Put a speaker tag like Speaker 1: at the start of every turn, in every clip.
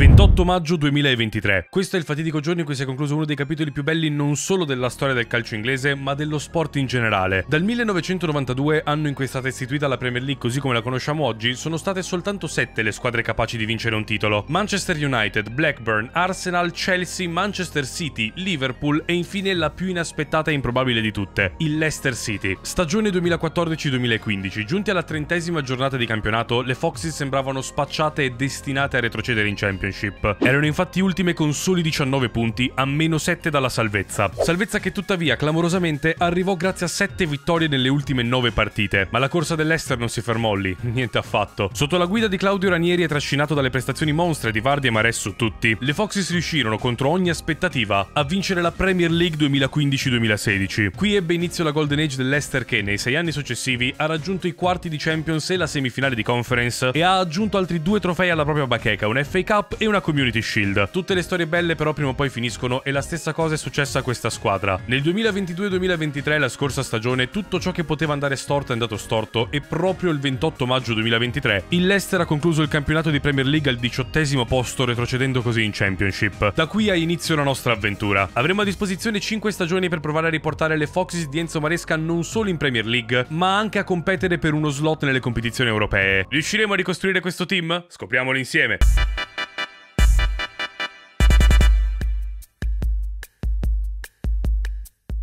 Speaker 1: 28 maggio 2023. Questo è il fatidico giorno in cui si è concluso uno dei capitoli più belli non solo della storia del calcio inglese, ma dello sport in generale. Dal 1992, anno in cui è stata istituita la Premier League così come la conosciamo oggi, sono state soltanto 7 le squadre capaci di vincere un titolo. Manchester United, Blackburn, Arsenal, Chelsea, Manchester City, Liverpool e infine la più inaspettata e improbabile di tutte, il Leicester City. Stagione 2014-2015, giunti alla trentesima giornata di campionato, le Foxes sembravano spacciate e destinate a retrocedere in Champions Championship. Erano infatti ultime con soli 19 punti, a meno 7 dalla salvezza. Salvezza che tuttavia clamorosamente arrivò grazie a 7 vittorie nelle ultime 9 partite. Ma la corsa dell'Ester non si fermò lì, niente affatto. Sotto la guida di Claudio Ranieri e trascinato dalle prestazioni monstre di Vardi e Mares su tutti, le Foxes riuscirono contro ogni aspettativa a vincere la Premier League 2015-2016. Qui ebbe inizio la Golden Age dell'Ester che nei 6 anni successivi ha raggiunto i quarti di Champions e la semifinale di Conference e ha aggiunto altri due trofei alla propria bacheca, un FA Cup e una community shield. Tutte le storie belle però prima o poi finiscono e la stessa cosa è successa a questa squadra. Nel 2022-2023, la scorsa stagione, tutto ciò che poteva andare storto è andato storto e proprio il 28 maggio 2023 il Leicester ha concluso il campionato di Premier League al diciottesimo posto retrocedendo così in Championship. Da qui ha inizio la nostra avventura. Avremo a disposizione 5 stagioni per provare a riportare le Foxes di Enzo Maresca non solo in Premier League, ma anche a competere per uno slot nelle competizioni europee. Riusciremo a ricostruire questo team? Scopriamolo insieme!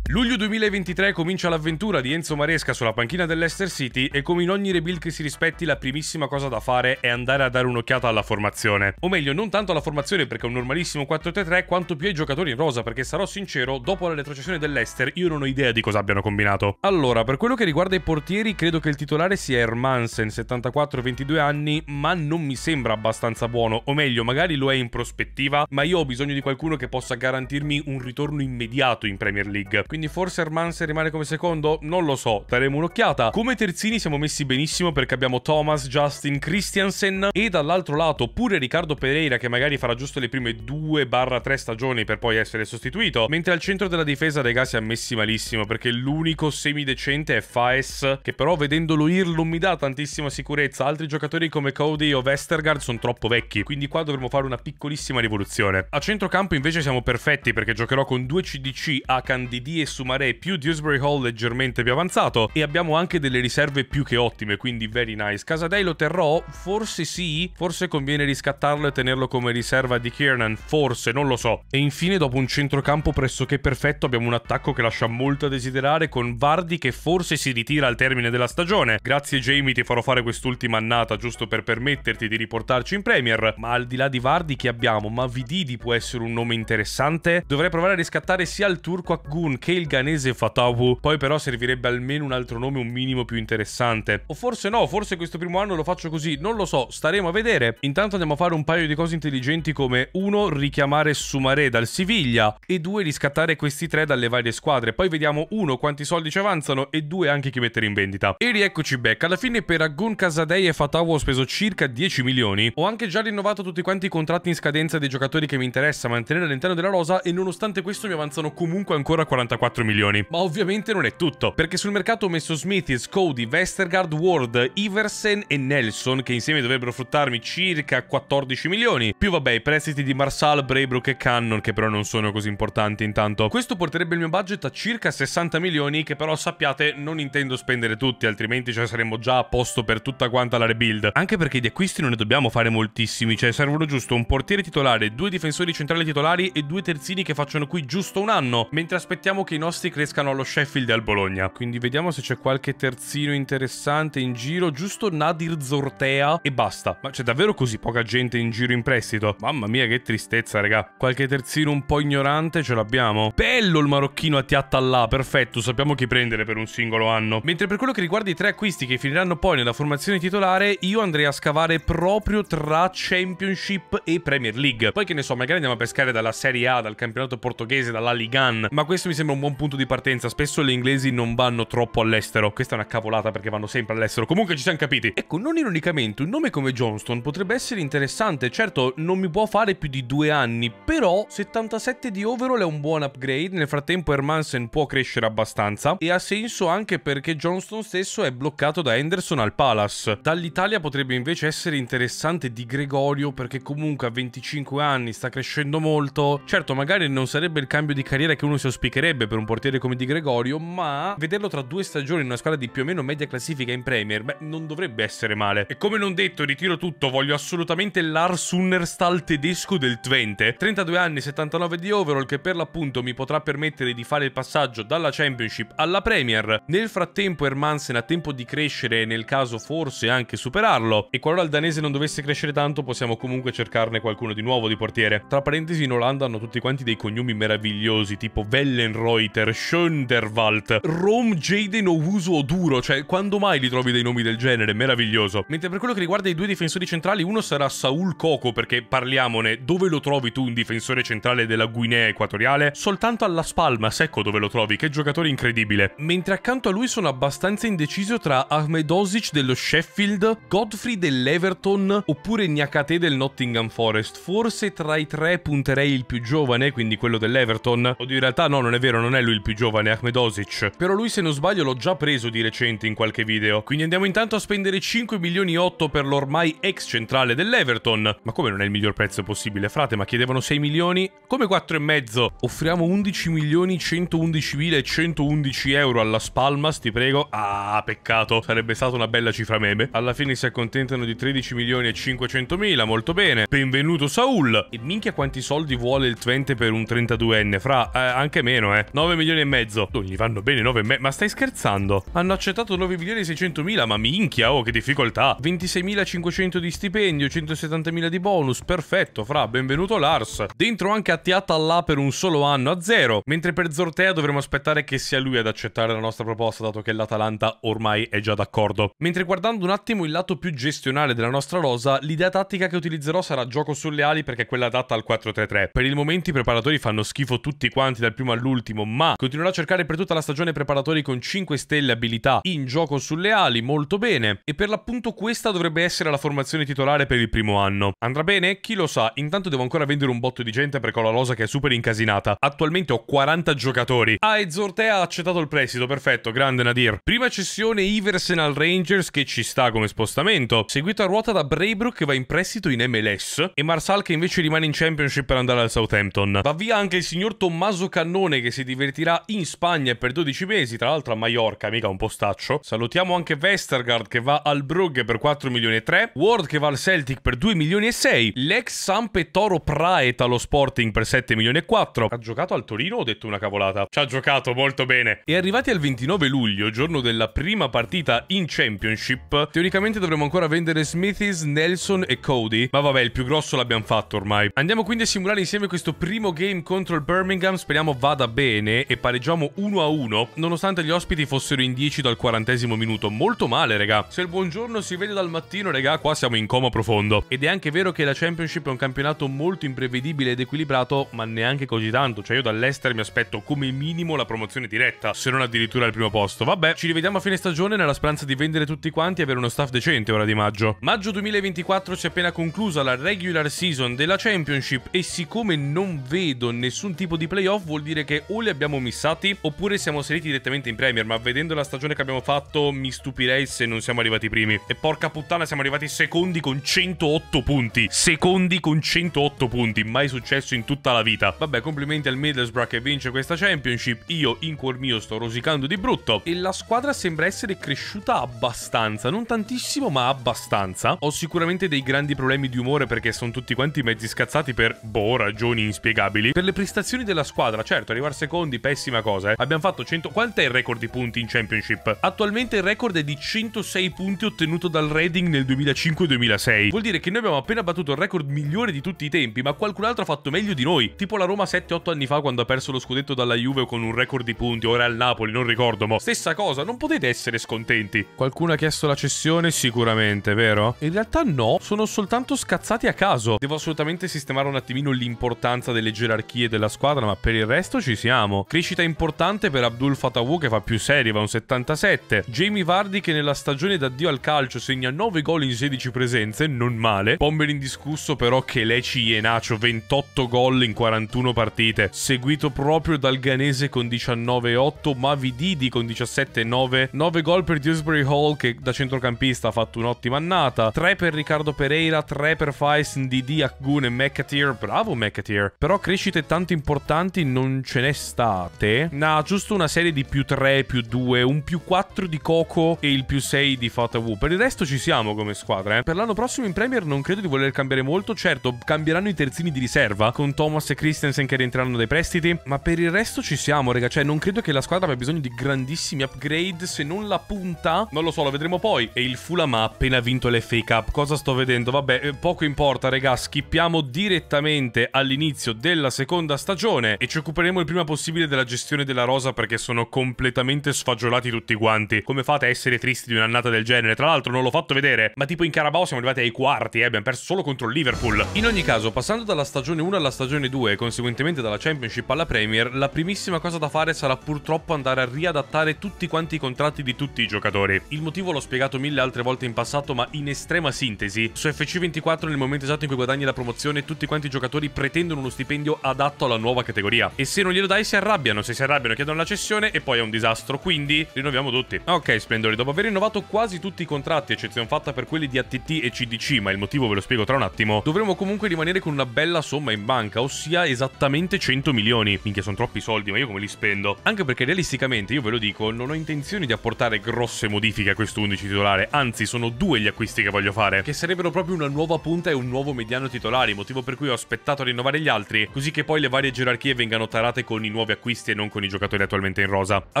Speaker 1: Luglio 2023 comincia l'avventura di Enzo Maresca sulla panchina dell'Ester City e come in ogni rebuild che si rispetti la primissima cosa da fare è andare a dare un'occhiata alla formazione. O meglio, non tanto alla formazione perché è un normalissimo 4-3-3 quanto più ai giocatori in rosa perché sarò sincero, dopo la retrocessione dell'Ester io non ho idea di cosa abbiano combinato. Allora, per quello che riguarda i portieri credo che il titolare sia Hermansen, 74-22 anni, ma non mi sembra abbastanza buono, o meglio, magari lo è in prospettiva, ma io ho bisogno di qualcuno che possa garantirmi un ritorno immediato in Premier League. Quindi forse Hermans rimane come secondo? Non lo so, daremo un'occhiata. Come terzini siamo messi benissimo perché abbiamo Thomas, Justin, Christiansen e dall'altro lato pure Riccardo Pereira che magari farà giusto le prime 2-3 stagioni per poi essere sostituito. Mentre al centro della difesa raga si è messi malissimo perché l'unico semidecente è Faes che però vedendolo IR non mi dà tantissima sicurezza. Altri giocatori come Cody o Vestergaard sono troppo vecchi quindi qua dovremmo fare una piccolissima rivoluzione. A centrocampo invece siamo perfetti perché giocherò con due CDC, a Didi e che più Dewsbury Hall leggermente più avanzato e abbiamo anche delle riserve più che ottime, quindi very nice. Casadei lo terrò? Forse sì, forse conviene riscattarlo e tenerlo come riserva di Kiernan, forse, non lo so. E infine dopo un centrocampo pressoché perfetto abbiamo un attacco che lascia molto a desiderare con Vardy che forse si ritira al termine della stagione. Grazie Jamie ti farò fare quest'ultima annata giusto per permetterti di riportarci in Premier, ma al di là di Vardy che abbiamo, ma Vididi può essere un nome interessante? Dovrei provare a riscattare sia il turco Akgun che il ghanese Fatawu, poi però servirebbe almeno un altro nome un minimo più interessante. O forse no, forse questo primo anno lo faccio così, non lo so, staremo a vedere. Intanto andiamo a fare un paio di cose intelligenti come uno, richiamare Sumare dal Siviglia e due, riscattare questi tre dalle varie squadre. Poi vediamo uno, quanti soldi ci avanzano e due, anche chi mettere in vendita. E rieccoci back, alla fine per Aggun Casadei e Fatawu ho speso circa 10 milioni. Ho anche già rinnovato tutti quanti i contratti in scadenza dei giocatori che mi interessa mantenere all'interno della rosa e nonostante questo mi avanzano comunque ancora 44 4 milioni. Ma ovviamente non è tutto, perché sul mercato ho messo Smithis, Cody, Vestergaard, Ward, Iversen e Nelson, che insieme dovrebbero fruttarmi circa 14 milioni. Più vabbè, i prestiti di Marsal, Braybrook e Cannon, che però non sono così importanti intanto. Questo porterebbe il mio budget a circa 60 milioni, che però sappiate non intendo spendere tutti, altrimenti ce cioè, saremmo già a posto per tutta quanta la rebuild. Anche perché di acquisti non ne dobbiamo fare moltissimi, cioè servono giusto un portiere titolare, due difensori centrali titolari e due terzini che facciano qui giusto un anno, mentre aspettiamo che i nostri crescano allo Sheffield e al Bologna. Quindi vediamo se c'è qualche terzino interessante in giro. Giusto Nadir Zortea e basta. Ma c'è davvero così poca gente in giro in prestito? Mamma mia, che tristezza, raga. Qualche terzino un po' ignorante ce l'abbiamo. Bello il marocchino a Tiatta là, perfetto. Sappiamo chi prendere per un singolo anno. Mentre per quello che riguarda i tre acquisti che finiranno poi nella formazione titolare, io andrei a scavare proprio tra Championship e Premier League. Poi che ne so, magari andiamo a pescare dalla Serie A, dal campionato portoghese, dalla Ligan. Ma questo mi sembra un buon buon punto di partenza. Spesso le inglesi non vanno troppo all'estero. Questa è una cavolata perché vanno sempre all'estero. Comunque ci siamo capiti. Ecco, non ironicamente, un nome come Johnston potrebbe essere interessante. Certo, non mi può fare più di due anni, però 77 di overall è un buon upgrade. Nel frattempo Hermansen può crescere abbastanza e ha senso anche perché Johnston stesso è bloccato da Henderson al Palace. Dall'Italia potrebbe invece essere interessante di Gregorio perché comunque a 25 anni sta crescendo molto. Certo, magari non sarebbe il cambio di carriera che uno si auspicherebbe, per un portiere come Di Gregorio, ma vederlo tra due stagioni in una squadra di più o meno media classifica in Premier, beh, non dovrebbe essere male. E come non detto, ritiro tutto, voglio assolutamente Lars Unnerstal tedesco del Twente, 32 anni, 79 di overall, che per l'appunto mi potrà permettere di fare il passaggio dalla Championship alla Premier. Nel frattempo Hermansen ha tempo di crescere e nel caso forse anche superarlo, e qualora il danese non dovesse crescere tanto possiamo comunque cercarne qualcuno di nuovo di portiere. Tra parentesi in Olanda hanno tutti quanti dei cognomi meravigliosi, tipo Vellenroy Reuter, Schönderwald, Rom Jaden Owusu Oduro, cioè quando mai li trovi dei nomi del genere? Meraviglioso. Mentre per quello che riguarda i due difensori centrali, uno sarà Saul Coco, perché parliamone, dove lo trovi tu un difensore centrale della Guinea Equatoriale? Soltanto alla Spalma, secco dove lo trovi, che giocatore incredibile. Mentre accanto a lui sono abbastanza indeciso tra Ahmed Osic dello Sheffield, Godfrey dell'Everton oppure Gnacate del Nottingham Forest. Forse tra i tre punterei il più giovane, quindi quello dell'Everton. Oddio, in realtà no, non è vero, non non è lui il più giovane, Osic. però lui se non sbaglio l'ho già preso di recente in qualche video, quindi andiamo intanto a spendere 5 milioni e 8 per l'ormai ex centrale dell'Everton. Ma come non è il miglior prezzo possibile, frate, ma chiedevano 6 milioni? Come 4,5? Offriamo 11 milioni 111 mila e 111 euro alla Spalmas, ti prego. Ah, peccato, sarebbe stata una bella cifra meme. Alla fine si accontentano di 13 milioni e 500 mila, molto bene. Benvenuto Saul! E minchia quanti soldi vuole il Twente per un 32enne, fra, eh, anche meno eh. 9 milioni e mezzo. Non gli vanno bene 9 e mezzo. Ma stai scherzando? Hanno accettato 9 milioni e 600 mila. Ma minchia, oh, che difficoltà. 26.500 di stipendio, 170.000 di bonus. Perfetto, fra. Benvenuto Lars. Dentro anche Attiata là per un solo anno a zero. Mentre per Zortea dovremo aspettare che sia lui ad accettare la nostra proposta, dato che l'Atalanta ormai è già d'accordo. Mentre guardando un attimo il lato più gestionale della nostra rosa, l'idea tattica che utilizzerò sarà gioco sulle ali perché è quella adatta al 4-3-3. Per il momento i preparatori fanno schifo tutti quanti dal primo all'ultimo, ma continuerà a cercare per tutta la stagione preparatori con 5 stelle abilità in gioco sulle ali, molto bene, e per l'appunto questa dovrebbe essere la formazione titolare per il primo anno. Andrà bene? Chi lo sa, intanto devo ancora vendere un botto di gente per ho rosa che è super incasinata. Attualmente ho 40 giocatori. Ah, e Zortea ha accettato il prestito, perfetto, grande Nadir. Prima cessione Iversen al Rangers che ci sta come spostamento, seguito a ruota da Braybrook che va in prestito in MLS e Marsal che invece rimane in Championship per andare al Southampton. Va via anche il signor Tommaso Cannone che si divide divertirà in Spagna per 12 mesi, tra l'altro a Mallorca, mica un postaccio. Salutiamo anche Vestergaard che va al Brugge per 4 milioni e 3, Ward che va al Celtic per 2 milioni e 6, l'ex Sampe Toro Praet allo Sporting per 7 milioni e 4. Ha giocato al Torino ho detto una cavolata? Ci ha giocato molto bene. E arrivati al 29 luglio, giorno della prima partita in Championship, teoricamente dovremmo ancora vendere Smithies, Nelson e Cody, ma vabbè il più grosso l'abbiamo fatto ormai. Andiamo quindi a simulare insieme questo primo game contro il Birmingham, speriamo vada bene bene e pareggiamo 1-1, a nonostante gli ospiti fossero in 10 dal 40 minuto. Molto male, raga. Se il buongiorno si vede dal mattino, raga, qua siamo in coma profondo. Ed è anche vero che la Championship è un campionato molto imprevedibile ed equilibrato, ma neanche così tanto. Cioè io dall'Ester mi aspetto come minimo la promozione diretta, se non addirittura al primo posto. Vabbè, ci rivediamo a fine stagione nella speranza di vendere tutti quanti e avere uno staff decente ora di maggio. Maggio 2024 si è appena conclusa la regular season della Championship e siccome non vedo nessun tipo di playoff vuol dire che o le abbiamo missati oppure siamo saliti direttamente in Premier, ma vedendo la stagione che abbiamo fatto mi stupirei se non siamo arrivati primi. E porca puttana, siamo arrivati secondi con 108 punti. Secondi con 108 punti, mai successo in tutta la vita. Vabbè, complimenti al Middlesbrough che vince questa Championship. Io in cuor mio sto rosicando di brutto e la squadra sembra essere cresciuta abbastanza, non tantissimo, ma abbastanza. Ho sicuramente dei grandi problemi di umore perché sono tutti quanti mezzi scazzati per boh, ragioni inspiegabili. Per le prestazioni della squadra, certo, arrivare secondo non di pessima cosa, eh. Abbiamo fatto 100... Quant'è il record di punti in Championship? Attualmente il record è di 106 punti ottenuto dal Reading nel 2005-2006. Vuol dire che noi abbiamo appena battuto il record migliore di tutti i tempi, ma qualcun altro ha fatto meglio di noi. Tipo la Roma 7-8 anni fa quando ha perso lo scudetto dalla Juve con un record di punti, ora è al Napoli, non ricordo, mo. Stessa cosa, non potete essere scontenti. Qualcuno ha chiesto la cessione? Sicuramente, vero? In realtà no, sono soltanto scazzati a caso. Devo assolutamente sistemare un attimino l'importanza delle gerarchie della squadra, ma per il resto ci siamo vediamo. Crescita importante per Abdul Fatawu che fa più serie, va un 77. Jamie Vardy che nella stagione d'addio al calcio segna 9 gol in 16 presenze, non male. Bomber indiscusso però che Leci Ienacio 28 gol in 41 partite, seguito proprio dal Ganese con 19-8, Mavididi con 17-9, 9 gol per Dewsbury Hall che da centrocampista ha fatto un'ottima annata, 3 per Riccardo Pereira, 3 per Feist, Didi, Akgun e McAteer, bravo McAteer. Però crescite tanto importanti non ce n'è state, ha giusto una serie di più 3, più 2, un più 4 di Coco e il più 6 di Fatawu. Per il resto ci siamo come squadra. Eh. Per l'anno prossimo in Premier non credo di voler cambiare molto. Certo, cambieranno i terzini di riserva con Thomas e Christensen che rientreranno dai prestiti. Ma per il resto ci siamo, raga. Cioè, non credo che la squadra abbia bisogno di grandissimi upgrade. Se non la punta, non lo so, lo vedremo poi. E il Fulham ha appena vinto l'FA Cup. Cosa sto vedendo? Vabbè, eh, poco importa, raga. Skippiamo direttamente all'inizio della seconda stagione e ci occuperemo il prima possibile possibile della gestione della rosa perché sono completamente sfagiolati tutti quanti. Come fate a essere tristi di un'annata del genere? Tra l'altro non l'ho fatto vedere, ma tipo in Carabao siamo arrivati ai quarti e eh? abbiamo perso solo contro il Liverpool. In ogni caso, passando dalla stagione 1 alla stagione 2 e conseguentemente dalla Championship alla Premier, la primissima cosa da fare sarà purtroppo andare a riadattare tutti quanti i contratti di tutti i giocatori. Il motivo l'ho spiegato mille altre volte in passato, ma in estrema sintesi, su FC24 nel momento esatto in cui guadagni la promozione tutti quanti i giocatori pretendono uno stipendio adatto alla nuova categoria. E se non glielo dai si arrabbiano, se si arrabbiano chiedono la cessione e poi è un disastro, quindi rinnoviamo tutti. Ok, Splendori, dopo aver rinnovato quasi tutti i contratti, eccezione fatta per quelli di ATT e CDC, ma il motivo ve lo spiego tra un attimo, dovremo comunque rimanere con una bella somma in banca, ossia esattamente 100 milioni. Minchia, sono troppi soldi, ma io come li spendo? Anche perché realisticamente, io ve lo dico, non ho intenzione di apportare grosse modifiche a questo 11 titolare, anzi sono due gli acquisti che voglio fare, che sarebbero proprio una nuova punta e un nuovo mediano titolare, motivo per cui ho aspettato a rinnovare gli altri, così che poi le varie gerarchie vengano tarate con i nuovi nuovi acquisti e non con i giocatori attualmente in rosa. A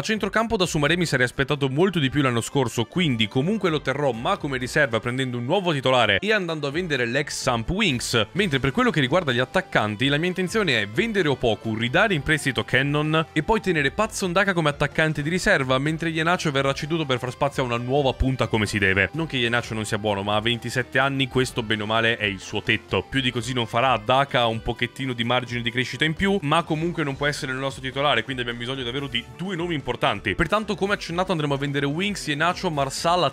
Speaker 1: centrocampo da Sumare mi sarei aspettato molto di più l'anno scorso, quindi comunque lo terrò ma come riserva prendendo un nuovo titolare e andando a vendere l'ex Samp Wings, mentre per quello che riguarda gli attaccanti la mia intenzione è vendere Opoku, ridare in prestito Cannon e poi tenere Pazzondaka come attaccante di riserva, mentre Ienaccio verrà ceduto per far spazio a una nuova punta come si deve. Non che Ienaccio non sia buono, ma a 27 anni questo bene o male è il suo tetto. Più di così non farà, Daka ha un pochettino di margine di crescita in più, ma comunque non può essere il nostro basso titolare, quindi abbiamo bisogno davvero di due nomi importanti. Pertanto, come accennato, andremo a vendere Wings, Ienacho, Marsala,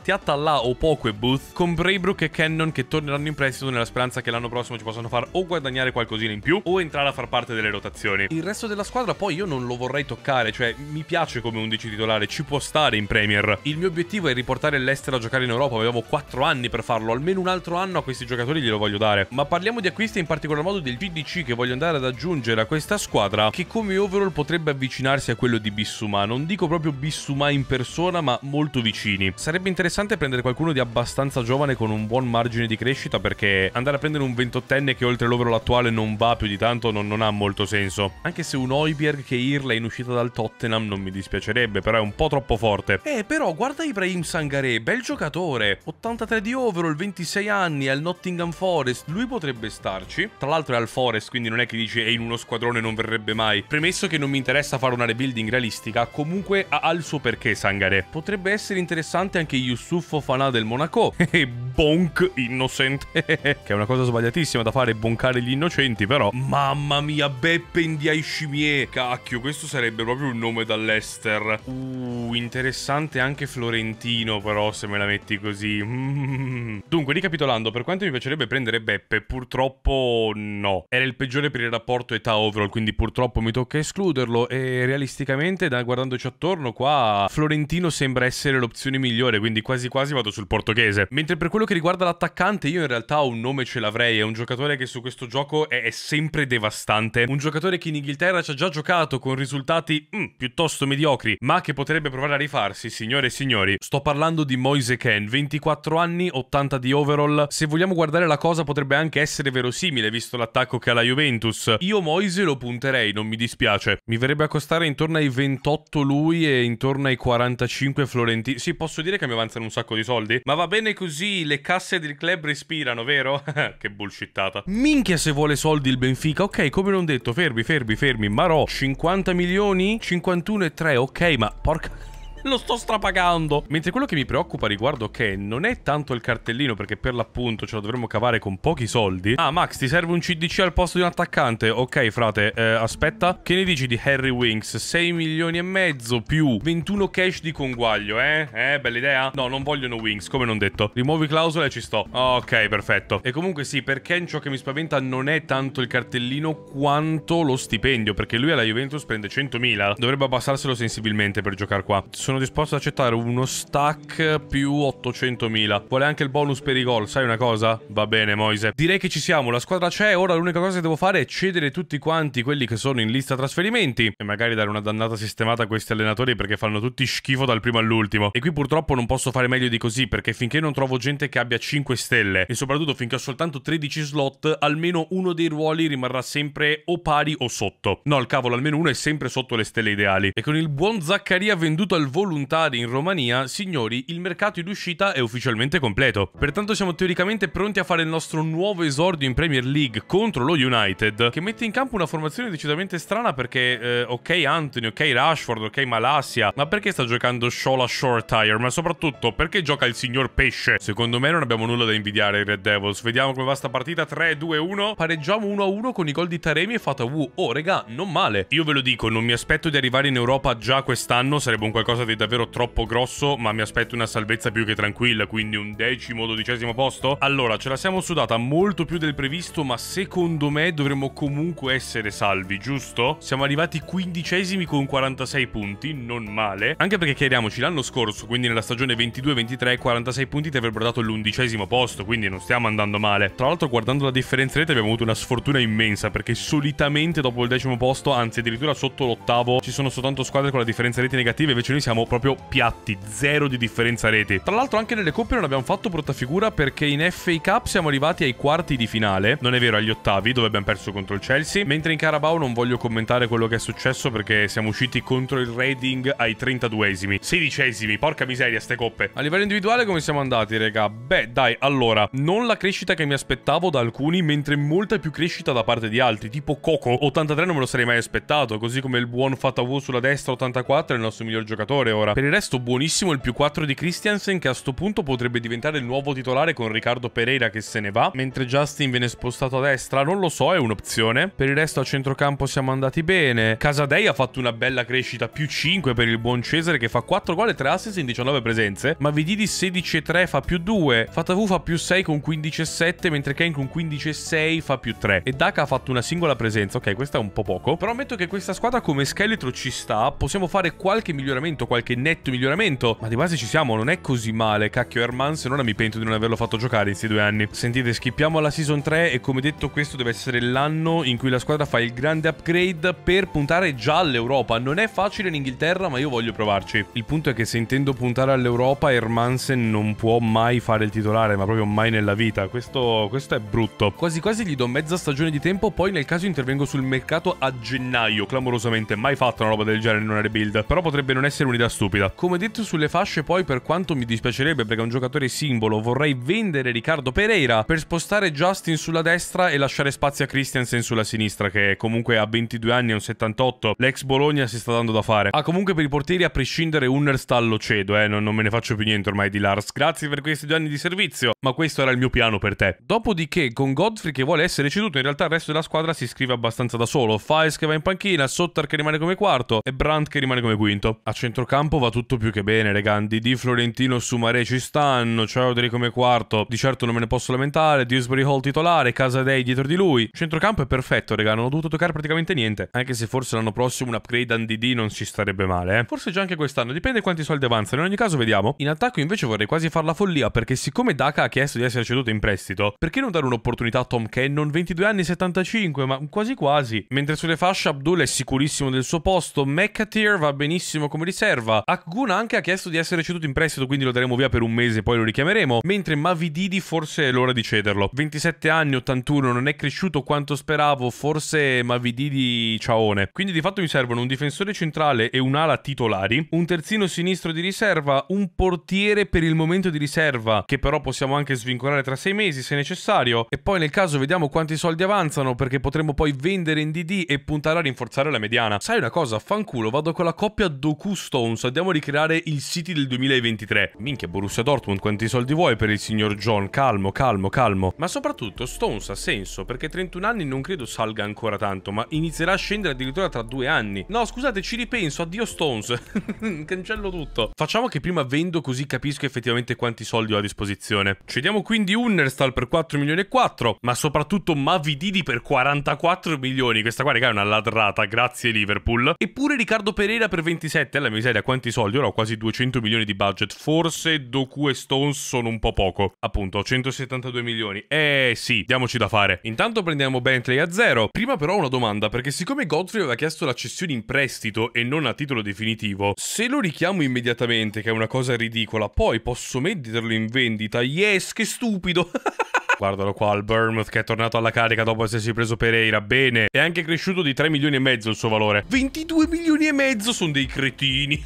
Speaker 1: o Poco e Booth, con Braybrook e Cannon che torneranno in prestito nella speranza che l'anno prossimo ci possano far o guadagnare qualcosina in più o entrare a far parte delle rotazioni. Il resto della squadra poi io non lo vorrei toccare, cioè mi piace come 11 titolare, ci può stare in Premier. Il mio obiettivo è riportare l'estero a giocare in Europa, avevamo 4 anni per farlo, almeno un altro anno a questi giocatori glielo voglio dare. Ma parliamo di acquisti in particolar modo del GDC che voglio andare ad aggiungere a questa squadra che come overall potrebbe avvicinarsi a quello di Bissuma, non dico proprio Bissuma in persona, ma molto vicini. Sarebbe interessante prendere qualcuno di abbastanza giovane con un buon margine di crescita perché andare a prendere un ventottenne che oltre l'overall attuale non va più di tanto non, non ha molto senso. Anche se un Oiberg che Irla in uscita dal Tottenham non mi dispiacerebbe, però è un po' troppo forte. Eh, però guarda Ibrahim Sangaré, bel giocatore, 83 di overall, 26 anni, al Nottingham Forest, lui potrebbe starci. Tra l'altro è al Forest, quindi non è che dice e in uno squadrone non verrebbe mai. Premesso che non non mi interessa fare una rebuilding realistica, comunque ha il suo perché Sangare. Potrebbe essere interessante anche Yusuf Fofana del Monaco. E bonk innocente. che è una cosa sbagliatissima da fare, boncare gli innocenti, però. Mamma mia, Beppe Indiai Scimie. Cacchio, questo sarebbe proprio un nome dall'Ester. Uh, interessante anche Florentino, però, se me la metti così. Dunque, ricapitolando, per quanto mi piacerebbe prendere Beppe, purtroppo no. Era il peggiore per il rapporto età overall, quindi purtroppo mi tocca escludere escluderlo e realisticamente da, guardandoci attorno qua Florentino sembra essere l'opzione migliore, quindi quasi quasi vado sul portoghese. Mentre per quello che riguarda l'attaccante io in realtà un nome ce l'avrei, è un giocatore che su questo gioco è, è sempre devastante, un giocatore che in Inghilterra ci ha già giocato con risultati mm, piuttosto mediocri, ma che potrebbe provare a rifarsi, signore e signori. Sto parlando di Moise Ken, 24 anni, 80 di overall. Se vogliamo guardare la cosa potrebbe anche essere verosimile, visto l'attacco che ha la Juventus. Io Moise lo punterei, non mi dispiace mi verrebbe a costare intorno ai 28 lui e intorno ai 45 Florentino. Sì, posso dire che mi avanzano un sacco di soldi? Ma va bene così, le casse del club respirano, vero? che bullshittata. Minchia se vuole soldi il Benfica, ok, come non detto, fermi, fermi, fermi, Marò, 50 milioni, 51 e 3, ok, ma porca... Lo sto strapagando. Mentre quello che mi preoccupa riguardo che non è tanto il cartellino, perché per l'appunto ce lo dovremmo cavare con pochi soldi. Ah, Max, ti serve un CDC al posto di un attaccante? Ok, frate, eh, aspetta. Che ne dici di Harry Winks? 6 milioni e mezzo più 21 cash di conguaglio, eh? Eh, bella idea? No, non vogliono Winks, come non detto. Rimuovi clausole e ci sto. Ok, perfetto. E comunque sì, per Ken ciò che mi spaventa non è tanto il cartellino quanto lo stipendio, perché lui alla Juventus prende 100.000. Dovrebbe abbassarselo sensibilmente per giocare qua. Sono sono disposto ad accettare uno stack più 800.000. Vuole anche il bonus per i gol, sai una cosa? Va bene Moise. Direi che ci siamo, la squadra c'è, ora l'unica cosa che devo fare è cedere tutti quanti quelli che sono in lista trasferimenti e magari dare una dannata sistemata a questi allenatori perché fanno tutti schifo dal primo all'ultimo. E qui purtroppo non posso fare meglio di così perché finché non trovo gente che abbia 5 stelle e soprattutto finché ho soltanto 13 slot, almeno uno dei ruoli rimarrà sempre o pari o sotto. No, al cavolo, almeno uno è sempre sotto le stelle ideali. E con il buon Zaccaria venduto al volo volontari in Romania, signori, il mercato in uscita è ufficialmente completo. Pertanto siamo teoricamente pronti a fare il nostro nuovo esordio in Premier League contro lo United, che mette in campo una formazione decisamente strana perché, eh, ok Anthony, ok Rashford, ok Malassia, ma perché sta giocando Shola Short Tire? Ma soprattutto, perché gioca il signor Pesce? Secondo me non abbiamo nulla da invidiare ai Red Devils. Vediamo come va sta partita. 3, 2, 1. Pareggiamo 1 a 1 con i gol di Taremi e Fatawu. Oh, regà, non male. Io ve lo dico, non mi aspetto di arrivare in Europa già quest'anno, sarebbe un qualcosa di direi davvero troppo grosso, ma mi aspetto una salvezza più che tranquilla, quindi un decimo, dodicesimo posto. Allora, ce la siamo sudata molto più del previsto, ma secondo me dovremmo comunque essere salvi, giusto? Siamo arrivati quindicesimi con 46 punti, non male. Anche perché chiariamoci, l'anno scorso, quindi nella stagione 22-23, 46 punti ti avrebbero dato l'undicesimo posto, quindi non stiamo andando male. Tra l'altro, guardando la differenza rete abbiamo avuto una sfortuna immensa, perché solitamente dopo il decimo posto, anzi addirittura sotto l'ottavo, ci sono soltanto squadre con la differenza rete negativa, invece noi siamo proprio piatti, zero di differenza reti. Tra l'altro anche nelle coppe non abbiamo fatto brutta figura perché in FA Cup siamo arrivati ai quarti di finale, non è vero agli ottavi dove abbiamo perso contro il Chelsea, mentre in Carabao non voglio commentare quello che è successo perché siamo usciti contro il Reading ai 32esimi, 16esimi, porca miseria ste coppe. A livello individuale come siamo andati raga? Beh dai, allora, non la crescita che mi aspettavo da alcuni mentre molta più crescita da parte di altri, tipo Coco, 83 non me lo sarei mai aspettato, così come il buon Fatawu sulla destra 84 è il nostro miglior giocatore migliore ora. Per il resto buonissimo il più 4 di Christiansen che a sto punto potrebbe diventare il nuovo titolare con Riccardo Pereira che se ne va, mentre Justin viene spostato a destra, non lo so, è un'opzione. Per il resto a centrocampo siamo andati bene. Casadei ha fatto una bella crescita, più 5 per il buon Cesare che fa 4 gol e 3 assist in 19 presenze. Mavididi 16 e 3 fa più 2, Fatavu fa più 6 con 15 e 7, mentre Kane con 15 e 6 fa più 3. E Daka ha fatto una singola presenza, ok, questa è un po' poco. Però ammetto che questa squadra come scheletro ci sta, possiamo fare qualche miglioramento, qualche netto miglioramento, ma di base ci siamo, non è così male. Cacchio Herman, se non mi pento di non averlo fatto giocare in questi due anni. Sentite, schippiamo alla Season 3 e come detto questo deve essere l'anno in cui la squadra fa il grande upgrade per puntare già all'Europa. Non è facile in Inghilterra, ma io voglio provarci. Il punto è che se intendo puntare all'Europa, Hermansen non può mai fare il titolare, ma proprio mai nella vita. Questo, questo è brutto. Quasi quasi gli do mezza stagione di tempo, poi nel caso intervengo sul mercato a gennaio, clamorosamente. Mai fatto una roba del genere in una rebuild. Però potrebbe non essere un'idea stupida stupida. Come detto sulle fasce poi per quanto mi dispiacerebbe perché è un giocatore simbolo vorrei vendere Riccardo Pereira per spostare Justin sulla destra e lasciare spazio a Christiansen sulla sinistra che comunque ha 22 anni e un 78. L'ex Bologna si sta dando da fare. Ah comunque per i portieri a prescindere Unnerstal lo cedo eh non, non me ne faccio più niente ormai di Lars. Grazie per questi due anni di servizio ma questo era il mio piano per te. Dopodiché con Godfrey che vuole essere ceduto in realtà il resto della squadra si iscrive abbastanza da solo. Files che va in panchina, Sotter che rimane come quarto e Brandt che rimane come quinto. A centrocampo campo va tutto più che bene, regandi. Di Florentino su Mare ci stanno, Ciaudri come quarto, di certo non me ne posso lamentare, Dewsbury Hall titolare, Casa Dei dietro di lui. Centrocampo è perfetto, regà, non ho dovuto toccare praticamente niente. Anche se forse l'anno prossimo un upgrade Andidi non ci starebbe male, eh. Forse già anche quest'anno, dipende quanti soldi avanzano, in ogni caso vediamo. In attacco invece vorrei quasi far la follia, perché siccome Daka ha chiesto di essere ceduto in prestito, perché non dare un'opportunità a Tom Cannon, 22 anni e 75, ma quasi quasi. Mentre sulle fasce Abdul è sicurissimo del suo posto, McAteer va benissimo come riserva, serva. Akgun anche ha chiesto di essere ceduto in prestito, quindi lo daremo via per un mese e poi lo richiameremo. Mentre Mavididi forse è l'ora di cederlo. 27 anni, 81, non è cresciuto quanto speravo, forse Mavididi ciaone. Quindi di fatto mi servono un difensore centrale e un'ala titolari, un terzino sinistro di riserva, un portiere per il momento di riserva, che però possiamo anche svincolare tra sei mesi se necessario, e poi nel caso vediamo quanti soldi avanzano perché potremmo poi vendere in DD e puntare a rinforzare la mediana. Sai una cosa, fanculo, vado con la coppia Doku Stone Jones, andiamo a ricreare il City del 2023. Minchia, Borussia Dortmund, quanti soldi vuoi per il signor John? Calmo, calmo, calmo. Ma soprattutto, Stones ha senso, perché 31 anni non credo salga ancora tanto, ma inizierà a scendere addirittura tra due anni. No, scusate, ci ripenso, addio Stones. Cancello tutto. Facciamo che prima vendo così capisco effettivamente quanti soldi ho a disposizione. Cediamo quindi Unnerstall per 4 milioni e 4, ma soprattutto Mavididi per 44 milioni. Questa qua, raga, è una ladrata, grazie Liverpool. Eppure Riccardo Pereira per 27, eh, la miseria, quanti soldi? Ora ho quasi 200 milioni di budget. Forse Doku e Stones sono un po' poco. Appunto, 172 milioni. Eh sì, diamoci da fare. Intanto prendiamo Bentley a zero. Prima però una domanda, perché siccome Godfrey aveva chiesto la cessione in prestito e non a titolo definitivo, se lo richiamo immediatamente, che è una cosa ridicola, poi posso metterlo in vendita? Yes, che stupido! Guardalo qua, al Bournemouth che è tornato alla carica dopo essersi preso Pereira. Bene. È anche cresciuto di 3 milioni e mezzo il suo valore. 22 milioni e mezzo sono dei cretini.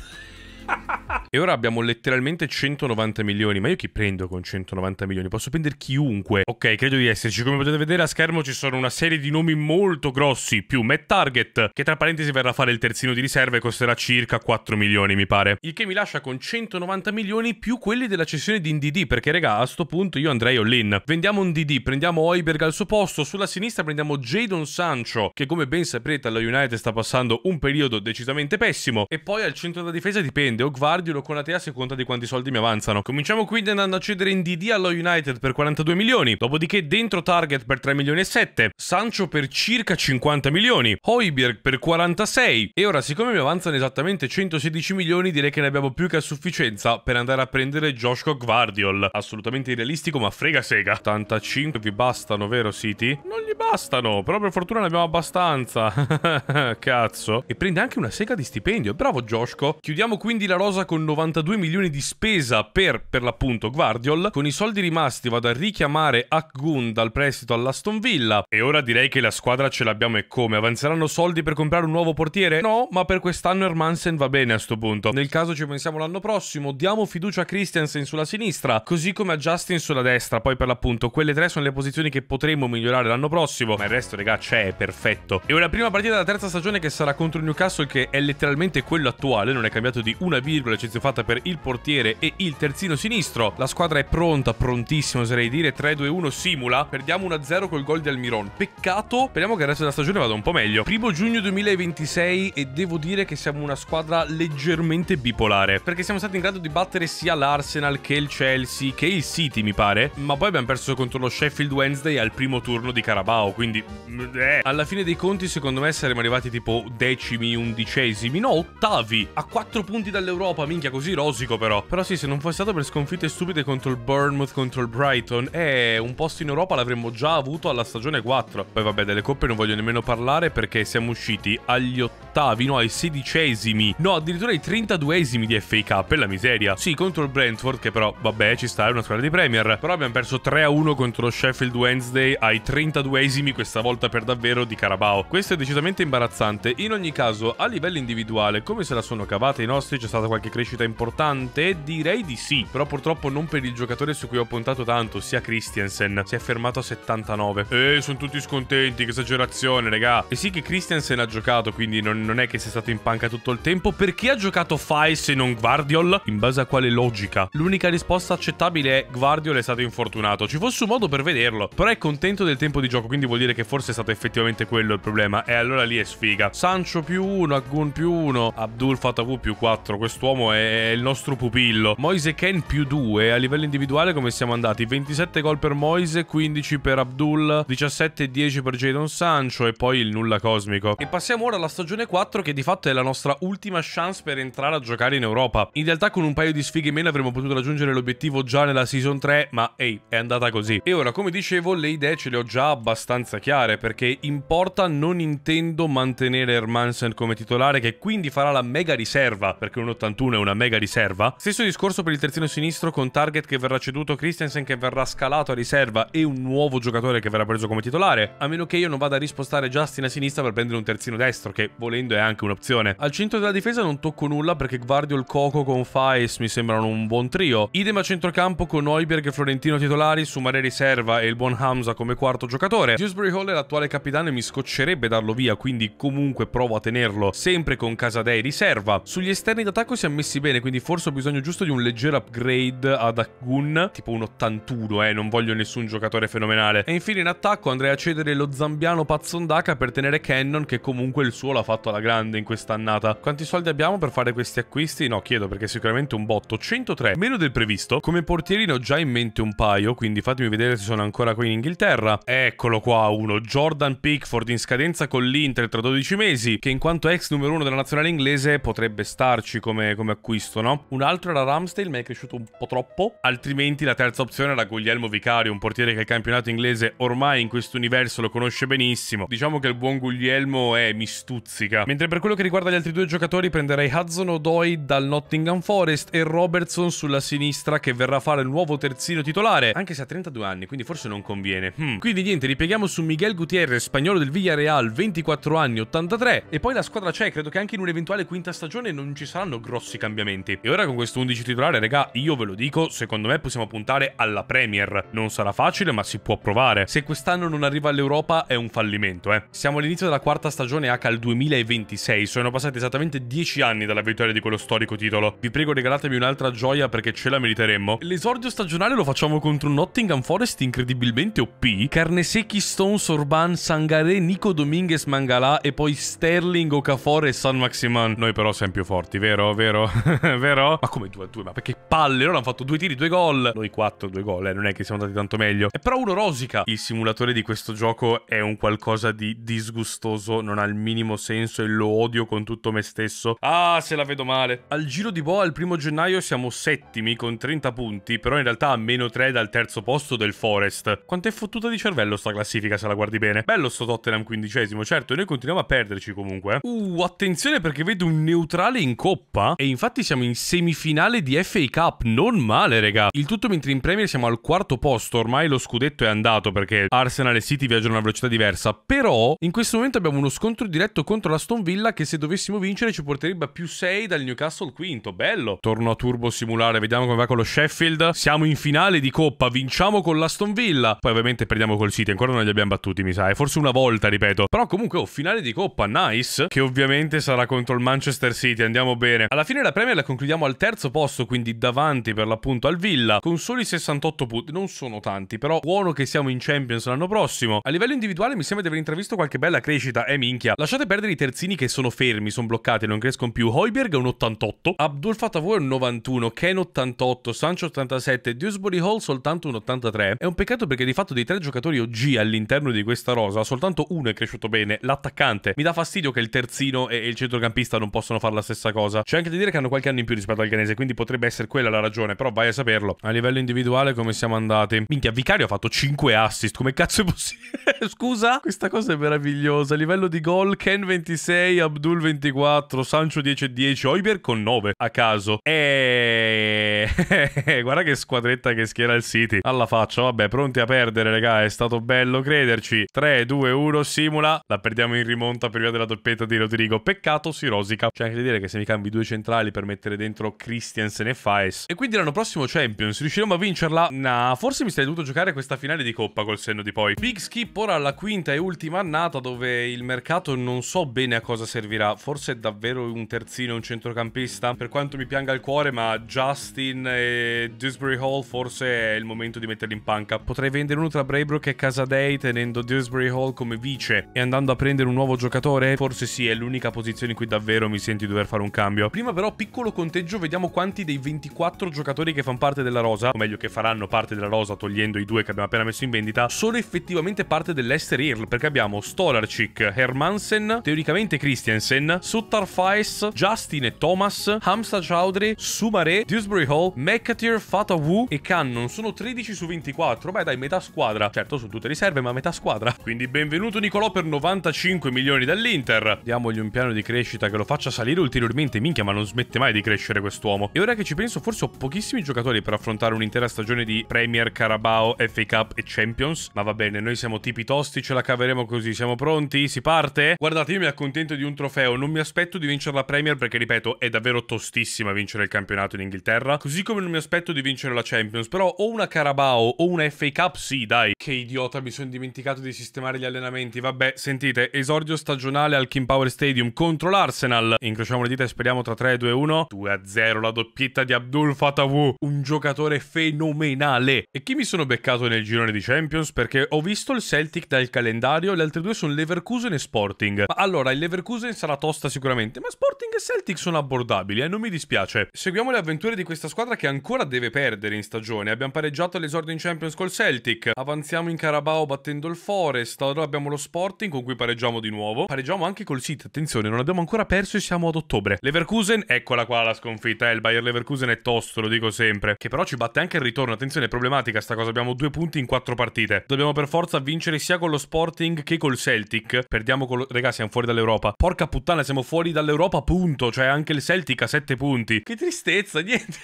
Speaker 1: E ora abbiamo letteralmente 190 milioni. Ma io chi prendo con 190 milioni? Posso prendere chiunque. Ok, credo di esserci. Come potete vedere a schermo ci sono una serie di nomi molto grossi, più Matt Target, che tra parentesi verrà a fare il terzino di riserva e costerà circa 4 milioni, mi pare. Il che mi lascia con 190 milioni più quelli della cessione di NDD, perché raga, a sto punto io andrei all'in. Vendiamo un DD, prendiamo Oiberg al suo posto, sulla sinistra prendiamo Jadon Sancho, che come ben saprete alla United sta passando un periodo decisamente pessimo, e poi al centro della difesa dipende, o Guardiolo con Atea a seconda di quanti soldi mi avanzano. Cominciamo quindi andando a cedere in DD allo United per 42 milioni, dopodiché dentro Target per 3 milioni e 7, Sancho per circa 50 milioni, Hoiberg per 46 e ora siccome mi avanzano esattamente 116 milioni direi che ne abbiamo più che a sufficienza per andare a prendere Joshua Guardiol. Assolutamente irrealistico ma frega sega. 85 vi bastano vero City? Non gli bastano, però per fortuna ne abbiamo abbastanza. Cazzo. E prende anche una sega di stipendio, bravo Joshko. Chiudiamo quindi la rosa con 92 milioni di spesa per, per l'appunto, Guardiol. Con i soldi rimasti vado a richiamare Akgun dal prestito all'Aston Villa. E ora direi che la squadra ce l'abbiamo e come. Avanzeranno soldi per comprare un nuovo portiere? No, ma per quest'anno Hermansen va bene a sto punto. Nel caso ci pensiamo l'anno prossimo, diamo fiducia a Christiansen sulla sinistra, così come a Justin sulla destra. Poi per l'appunto, quelle tre sono le posizioni che potremmo migliorare l'anno prossimo. Ma il resto, regà, c'è, è perfetto. E ora prima partita della terza stagione che sarà contro il Newcastle, che è letteralmente quello attuale, non è cambiato di una virgola, eccezione spazio fatta per il portiere e il terzino sinistro. La squadra è pronta, prontissima oserei dire. 3-2-1 simula. Perdiamo 1-0 col gol di Almiron. Peccato. Speriamo che il resto della stagione vada un po' meglio. Primo giugno 2026 e devo dire che siamo una squadra leggermente bipolare. Perché siamo stati in grado di battere sia l'Arsenal che il Chelsea che il City mi pare. Ma poi abbiamo perso contro lo Sheffield Wednesday al primo turno di Carabao. Quindi... Mm, eh. Alla fine dei conti secondo me saremmo arrivati tipo decimi, undicesimi. No, ottavi. A 4 punti dall'Europa. Minchia minchia, così rosico però. Però sì, se non fosse stato per sconfitte stupide contro il Bournemouth, contro il Brighton, eh, un posto in Europa l'avremmo già avuto alla stagione 4. Poi vabbè, delle coppe non voglio nemmeno parlare perché siamo usciti agli ottavi, no, ai sedicesimi, no, addirittura ai trentaduesimi di FA Cup, e la miseria. Sì, contro il Brentford, che però, vabbè, ci sta, è una squadra di Premier. Però abbiamo perso 3-1 contro lo Sheffield Wednesday ai trentaduesimi questa volta per davvero, di Carabao. Questo è decisamente imbarazzante. In ogni caso, a livello individuale, come se la sono cavate i nostri, c'è stata qualche crescita crescita importante? Direi di sì, però purtroppo non per il giocatore su cui ho puntato tanto, sia Christiansen, si è fermato a 79. Eh, sono tutti scontenti, che esagerazione, regà. E sì che Christiansen ha giocato, quindi non, non è che sia stato in panca tutto il tempo. Perché ha giocato Fai se non Guardiol? In base a quale logica? L'unica risposta accettabile è Guardiol è stato infortunato. Ci fosse un modo per vederlo, però è contento del tempo di gioco, quindi vuol dire che forse è stato effettivamente quello il problema. E allora lì è sfiga. Sancho più 1, Agun più 1, Abdul Fatavu più 4. Quest'uomo è eh, il nostro pupillo. Moise Ken più 2 a livello individuale come siamo andati? 27 gol per Moise, 15 per Abdul, 17 e 10 per Jadon Sancho e poi il nulla cosmico. E passiamo ora alla stagione 4 che di fatto è la nostra ultima chance per entrare a giocare in Europa. In realtà con un paio di sfighe in meno avremmo potuto raggiungere l'obiettivo già nella season 3, ma ehi, hey, è andata così. E ora, come dicevo, le idee ce le ho già abbastanza chiare perché in porta non intendo mantenere Hermansen come titolare che quindi farà la mega riserva perché un 81 è una mega riserva. Stesso discorso per il terzino sinistro con target che verrà ceduto, Christensen che verrà scalato a riserva e un nuovo giocatore che verrà preso come titolare, a meno che io non vada a rispostare Justin a sinistra per prendere un terzino destro, che volendo è anche un'opzione. Al centro della difesa non tocco nulla perché Guardiol, Coco con Faes mi sembrano un buon trio. Idem a centrocampo con Neuberg e Florentino titolari, Sumare riserva e il buon Hamza come quarto giocatore. Dewsbury Hall è l'attuale capitano e mi scoccerebbe darlo via, quindi comunque provo a tenerlo, sempre con Casadei riserva. Sugli esterni d'attacco si è messi bene bene, quindi forse ho bisogno giusto di un leggero upgrade ad Akgun, tipo un 81, eh, non voglio nessun giocatore fenomenale. E infine in attacco andrei a cedere lo zambiano Pazzondaka per tenere Cannon, che comunque il suo l'ha fatto alla grande in quest'annata. Quanti soldi abbiamo per fare questi acquisti? No, chiedo, perché sicuramente un botto. 103, meno del previsto. Come portierino ho già in mente un paio, quindi fatemi vedere se sono ancora qui in Inghilterra. Eccolo qua, uno, Jordan Pickford in scadenza con l'Inter tra 12 mesi, che in quanto ex numero uno della nazionale inglese potrebbe starci come, come acquisto acquisto, no? Un altro era Ramsdale, ma è cresciuto un po' troppo. Altrimenti la terza opzione era Guglielmo Vicario, un portiere che il campionato inglese ormai in questo universo lo conosce benissimo. Diciamo che il buon Guglielmo è mi stuzzica. Mentre per quello che riguarda gli altri due giocatori prenderei Hudson Odoi dal Nottingham Forest e Robertson sulla sinistra che verrà a fare il nuovo terzino titolare, anche se ha 32 anni, quindi forse non conviene. Hmm. Quindi niente, ripieghiamo su Miguel Gutierrez, spagnolo del Villarreal, 24 anni, 83. E poi la squadra c'è, credo che anche in un'eventuale quinta stagione non ci saranno grossi cambiamenti cambiamenti. E ora con questo 11 titolare, raga, io ve lo dico, secondo me possiamo puntare alla Premier. Non sarà facile, ma si può provare. Se quest'anno non arriva all'Europa è un fallimento, eh. Siamo all'inizio della quarta stagione H al 2026, sono passati esattamente 10 anni dalla vittoria di quello storico titolo. Vi prego regalatemi un'altra gioia perché ce la meriteremmo. L'esordio stagionale lo facciamo contro un Nottingham Forest incredibilmente OP, Carnesecchi, Stones, Orban, Sangaré, Nico Dominguez, Mangalà e poi Sterling, Okafor e San Maximan. Noi però siamo più forti, vero? Vero? vero? Ma come 2 a 2? Ma perché palle? Loro hanno fatto due tiri, due gol. Noi 4, due gol, eh, non è che siamo andati tanto meglio. E però uno rosica. Il simulatore di questo gioco è un qualcosa di disgustoso, non ha il minimo senso e lo odio con tutto me stesso. Ah, se la vedo male. Al giro di boa, il primo gennaio, siamo settimi con 30 punti, però in realtà a meno 3 dal terzo posto del Forest. Quanto è fottuta di cervello sta classifica se la guardi bene. Bello sto Tottenham quindicesimo, certo, e noi continuiamo a perderci comunque. Eh. Uh, attenzione perché vedo un neutrale in coppa. E infatti infatti siamo in semifinale di FA Cup, non male raga. Il tutto mentre in Premier siamo al quarto posto, ormai lo scudetto è andato perché Arsenal e City viaggiano a una velocità diversa, però in questo momento abbiamo uno scontro diretto contro la Stone Villa che se dovessimo vincere ci porterebbe a più 6 dal Newcastle quinto, bello. Torno a Turbo Simulare, vediamo come va con lo Sheffield. Siamo in finale di Coppa, vinciamo con la Stone Villa, poi ovviamente perdiamo col City, ancora non li abbiamo battuti mi sa, e forse una volta ripeto, però comunque oh, finale di Coppa, nice, che ovviamente sarà contro il Manchester City, andiamo bene. Alla fine la Premier Premier la concludiamo al terzo posto, quindi davanti per l'appunto al Villa, con soli 68 punti. Non sono tanti, però buono che siamo in Champions l'anno prossimo. A livello individuale mi sembra di aver intravisto qualche bella crescita, eh minchia. Lasciate perdere i terzini che sono fermi, sono bloccati, non crescono più. Hoiberg è un 88, Abdul Fatavou è un 91, Ken 88, Sancho 87, Dewsbury Hall soltanto un 83. È un peccato perché di fatto dei tre giocatori OG all'interno di questa rosa, soltanto uno è cresciuto bene, l'attaccante. Mi dà fastidio che il terzino e il centrocampista non possano fare la stessa cosa. C'è anche da dire che hanno qualche qualche anno in più rispetto al Ganese, quindi potrebbe essere quella la ragione, però vai a saperlo. A livello individuale come siamo andati? Minchia, Vicario ha fatto 5 assist, come cazzo è possibile? Scusa? Questa cosa è meravigliosa. A livello di gol, Ken 26, Abdul 24, Sancho 10 e 10, Oiber con 9 a caso. Eeeh, Guarda che squadretta che schiera il City. Alla faccia, vabbè, pronti a perdere, raga, è stato bello crederci. 3, 2, 1, simula. La perdiamo in rimonta per via della doppietta di Rodrigo. Peccato, si rosica. C'è anche da dire che se mi cambi due centrali per mettere dentro Christiansen e Faes. E quindi l'anno prossimo Champions, riusciremo a vincerla? Nah, forse mi sarei dovuto giocare questa finale di Coppa col senno di poi. Big Skip ora alla quinta e ultima annata dove il mercato non so bene a cosa servirà. Forse è davvero un terzino, un centrocampista? Per quanto mi pianga il cuore, ma Justin e Dewsbury Hall forse è il momento di metterli in panca. Potrei vendere uno tra Braybrook e Casadei tenendo Dewsbury Hall come vice e andando a prendere un nuovo giocatore? Forse sì, è l'unica posizione in cui davvero mi senti di dover fare un cambio. Prima però piccolo piccolo conteggio vediamo quanti dei 24 giocatori che fanno parte della rosa, o meglio che faranno parte della rosa togliendo i due che abbiamo appena messo in vendita, sono effettivamente parte dell'Ester Earl, perché abbiamo Stolarchik, Hermansen, teoricamente Christiansen, Suttar Faes, Justin e Thomas, Hamza Chowdhury, Sumare, Dewsbury Hall, McAteer, Wu e Cannon. Sono 13 su 24, beh dai, metà squadra. Certo, sono tutte riserve, ma metà squadra. Quindi benvenuto Nicolò per 95 milioni dall'Inter. Diamogli un piano di crescita che lo faccia salire ulteriormente, minchia, ma non smette mai mai di crescere quest'uomo. E ora che ci penso, forse ho pochissimi giocatori per affrontare un'intera stagione di Premier, Carabao, FA Cup e Champions. Ma va bene, noi siamo tipi tosti, ce la caveremo così. Siamo pronti? Si parte? Guardate, io mi accontento di un trofeo. Non mi aspetto di vincere la Premier perché, ripeto, è davvero tostissima vincere il campionato in Inghilterra. Così come non mi aspetto di vincere la Champions. Però o una Carabao o una FA Cup, sì, dai. Che idiota, mi sono dimenticato di sistemare gli allenamenti. Vabbè, sentite, esordio stagionale al King Power Stadium contro l'Arsenal. Incrociamo le dita e speriamo tra 3, 2, 1. Milano. 2-0 la doppietta di Abdul Fatawu, un giocatore fenomenale. E chi mi sono beccato nel girone di Champions? Perché ho visto il Celtic dal calendario, le altre due sono Leverkusen e Sporting. Ma allora, il Leverkusen sarà tosta sicuramente, ma Sporting e Celtic sono abbordabili, eh, non mi dispiace. Seguiamo le avventure di questa squadra che ancora deve perdere in stagione. Abbiamo pareggiato l'esordio in Champions col Celtic, avanziamo in Carabao battendo il Forest, allora abbiamo lo Sporting con cui pareggiamo di nuovo. Pareggiamo anche col City, attenzione, non abbiamo ancora perso e siamo ad ottobre. Leverkusen, eccola eccola qua la sconfitta, eh, il Bayer Leverkusen è tosto, lo dico sempre, che però ci batte anche il ritorno, attenzione, è problematica sta cosa, abbiamo due punti in quattro partite, dobbiamo per forza vincere sia con lo Sporting che col Celtic, perdiamo con lo... Regà, siamo fuori dall'Europa, porca puttana, siamo fuori dall'Europa, punto, cioè anche il Celtic ha sette punti, che tristezza, niente...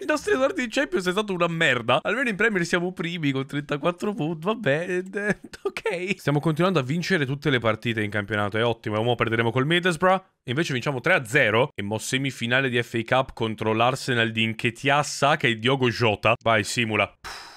Speaker 1: il nostro esordio in Champions è stato una merda. Almeno in Premier siamo primi con 34 punti. Vabbè, eh, ok. Stiamo continuando a vincere tutte le partite in campionato. È ottimo. E ora perderemo col Middlesbrough. Invece vinciamo 3-0 e mo semifinale finale di FA Cup contro l'Arsenal di Inchetia, Saka e Diogo Jota. Vai, simula. Puh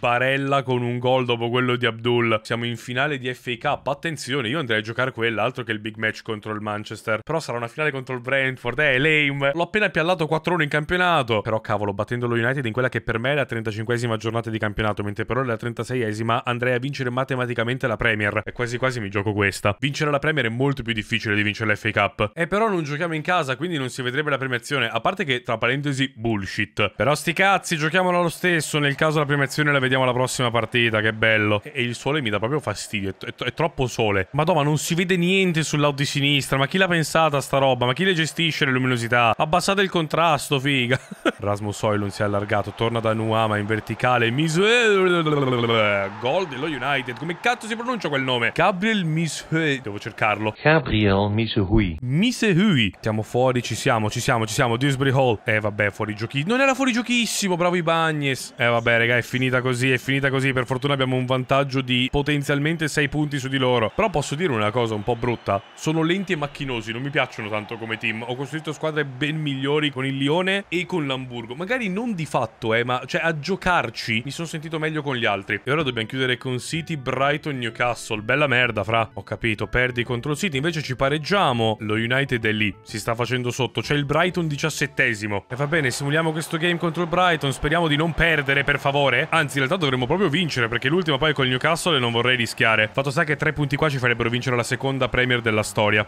Speaker 1: barella con un gol dopo quello di Abdul. Siamo in finale di FA Cup. Attenzione, io andrei a giocare quella, altro che il big match contro il Manchester. Però sarà una finale contro il Brentford. Eh, lame. L'ho appena piallato 4-1 in campionato. Però cavolo, battendo lo United in quella che per me è la 35esima giornata di campionato, mentre per ora è la 36esima, andrei a vincere matematicamente la Premier. E quasi quasi mi gioco questa. Vincere la Premier è molto più difficile di vincere la FA Cup. E però non giochiamo in casa, quindi non si vedrebbe la premiazione. A parte che, tra parentesi, bullshit. Però sti cazzi, giochiamola lo stesso. Nel caso la premiazione noi la vediamo alla prossima partita, che bello. E il sole mi dà proprio fastidio, è, è, è troppo sole. Madonna, non si vede niente sull'out di sinistra, ma chi l'ha pensata sta roba? Ma chi le gestisce le luminosità? Abbassate il contrasto, figa. Rasmus Oilun si è allargato, torna da Nuama in verticale. Misue... Gol dello United, come cazzo si pronuncia quel nome? Gabriel Misue... Devo cercarlo. Gabriel Misehui. Misehui. Siamo fuori, ci siamo, ci siamo, ci siamo. Dewsbury Hall. Eh vabbè, fuori giochi. Non era fuori giochissimo, bravo Ibagnes. Eh vabbè, raga, è finita così, è finita così. Per fortuna abbiamo un vantaggio di potenzialmente 6 punti su di loro. Però posso dire una cosa un po' brutta. Sono lenti e macchinosi, non mi piacciono tanto come team. Ho costruito squadre ben migliori con il Lione e con l'Hamburgo. Magari non di fatto, eh, ma cioè a giocarci mi sono sentito meglio con gli altri. E ora dobbiamo chiudere con City, Brighton, Newcastle. Bella merda, fra. Ho capito, perdi contro il City, invece ci pareggiamo. Lo United è lì, si sta facendo sotto. C'è il Brighton 17esimo. E va bene, simuliamo questo game contro il Brighton. Speriamo di non perdere, per favore. Anzi, Anzi, in realtà dovremmo proprio vincere, perché l'ultima poi col Newcastle e non vorrei rischiare. Fatto sta che tre punti qua ci farebbero vincere la seconda Premier della storia.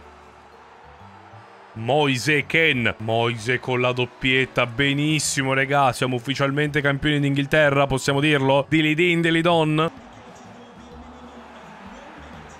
Speaker 1: Moise Ken. Moise con la doppietta. Benissimo, regà. Siamo ufficialmente campioni d'Inghilterra, possiamo dirlo? Dilly din, dilly don.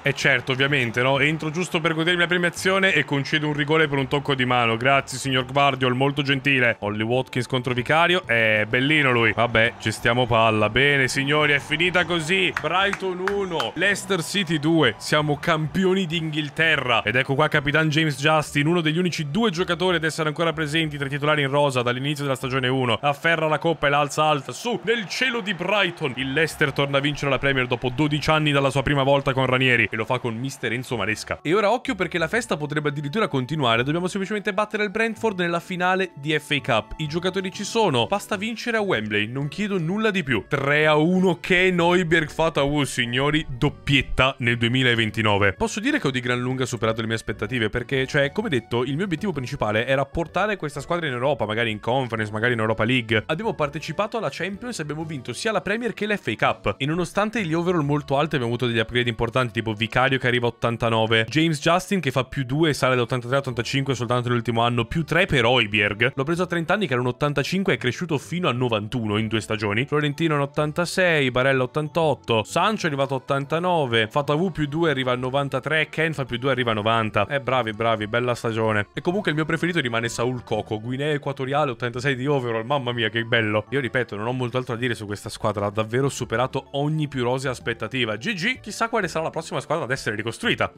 Speaker 1: E eh, certo, ovviamente, no? Entro giusto per godermi la premiazione e concedo un rigore per un tocco di mano. Grazie, signor Guardiol, molto gentile. Holly Watkins contro Vicario. È bellino lui. Vabbè, ci stiamo palla. Bene, signori, è finita così. Brighton 1, Leicester City 2. Siamo campioni d'Inghilterra. Ed ecco qua Capitan James Justin, uno degli unici due giocatori ad essere ancora presenti tra i titolari in rosa dall'inizio della stagione 1. Afferra la coppa e l'alza alta. Su, nel cielo di Brighton. Il Leicester torna a vincere la Premier dopo 12 anni dalla sua prima volta con Ranieri e lo fa con mister Enzo Maresca. E ora occhio perché la festa potrebbe addirittura continuare, dobbiamo semplicemente battere il Brentford nella finale di FA Cup. I giocatori ci sono, basta vincere a Wembley, non chiedo nulla di più. 3 a 1 che Neuberg fata uh, signori, doppietta nel 2029. Posso dire che ho di gran lunga superato le mie aspettative perché, cioè, come detto, il mio obiettivo principale era portare questa squadra in Europa, magari in Conference, magari in Europa League. Abbiamo partecipato alla Champions e abbiamo vinto sia la Premier che la FA Cup. E nonostante gli overall molto alti abbiamo avuto degli upgrade importanti tipo Vicario che arriva a 89, James Justin che fa più 2 e sale da 83 a 85 soltanto nell'ultimo anno, più 3 per Oiberg. L'ho preso a 30 anni che era un 85 e è cresciuto fino a 91 in due stagioni. Florentino un 86, Barella 88, Sancho è arrivato a 89, Fatavu più 2 arriva a 93, Ken fa più 2 arriva a 90. Eh bravi bravi, bella stagione. E comunque il mio preferito rimane Saul Coco, Guinea Equatoriale 86 di overall, mamma mia che bello. Io ripeto, non ho molto altro da dire su questa squadra, ha davvero superato ogni più rosea aspettativa. GG, chissà quale sarà la prossima squadra ad essere ricostruita.